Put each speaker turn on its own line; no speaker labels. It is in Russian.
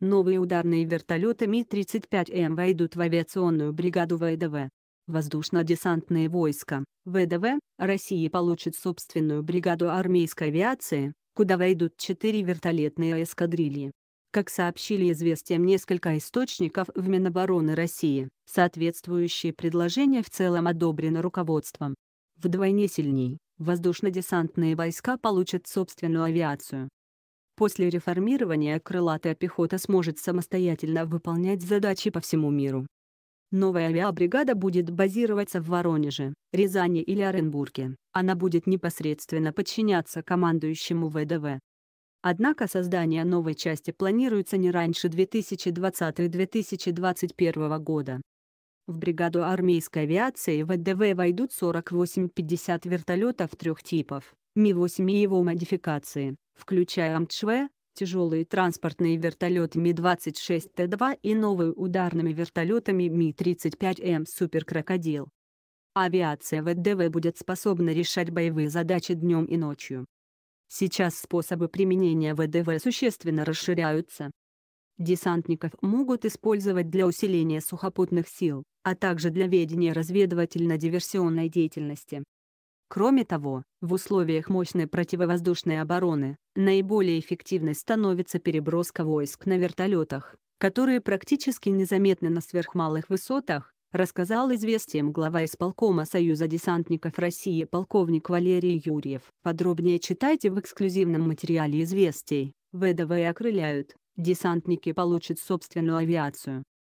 Новые ударные вертолеты Ми-35М войдут в авиационную бригаду ВДВ. Воздушно-десантные войска, ВДВ, России получат собственную бригаду армейской авиации, куда войдут четыре вертолетные эскадрильи. Как сообщили известиям несколько источников в Минобороны России, соответствующие предложения в целом одобрены руководством. Вдвойне сильней, воздушно-десантные войска получат собственную авиацию. После реформирования крылатая пехота сможет самостоятельно выполнять задачи по всему миру. Новая авиабригада будет базироваться в Воронеже, Рязани или Оренбурге. Она будет непосредственно подчиняться командующему ВДВ. Однако создание новой части планируется не раньше 2020-2021 года. В бригаду армейской авиации ВДВ войдут 48-50 вертолетов трех типов, Ми-8 и его модификации, включая АМЧВ, тяжелые транспортные вертолеты Ми-26Т-2 и новые ударными вертолетами Ми-35М «Суперкрокодил». Авиация ВДВ будет способна решать боевые задачи днем и ночью. Сейчас способы применения ВДВ существенно расширяются. Десантников могут использовать для усиления сухопутных сил, а также для ведения разведывательно-диверсионной деятельности. Кроме того, в условиях мощной противовоздушной обороны наиболее эффективной становится переброска войск на вертолетах, которые практически незаметны на сверхмалых высотах, рассказал известиям глава исполкома Союза десантников России полковник Валерий Юрьев. Подробнее читайте в эксклюзивном материале известий. ВДВ окрыляют. Десантники получат собственную авиацию.